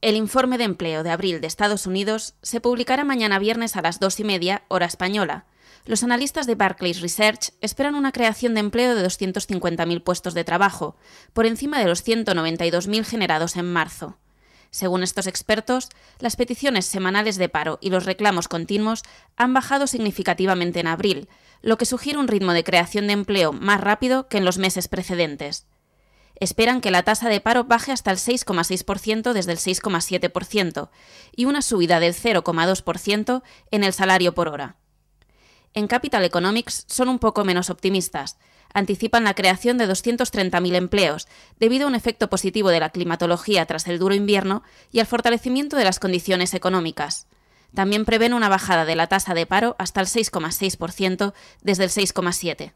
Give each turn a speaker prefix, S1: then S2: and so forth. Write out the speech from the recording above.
S1: El informe de empleo de abril de Estados Unidos se publicará mañana viernes a las dos y media, hora española. Los analistas de Barclays Research esperan una creación de empleo de 250.000 puestos de trabajo, por encima de los 192.000 generados en marzo. Según estos expertos, las peticiones semanales de paro y los reclamos continuos han bajado significativamente en abril, lo que sugiere un ritmo de creación de empleo más rápido que en los meses precedentes esperan que la tasa de paro baje hasta el 6,6% desde el 6,7% y una subida del 0,2% en el salario por hora. En Capital Economics son un poco menos optimistas. Anticipan la creación de 230.000 empleos, debido a un efecto positivo de la climatología tras el duro invierno y al fortalecimiento de las condiciones económicas. También prevén una bajada de la tasa de paro hasta el 6,6% desde el 6,7%.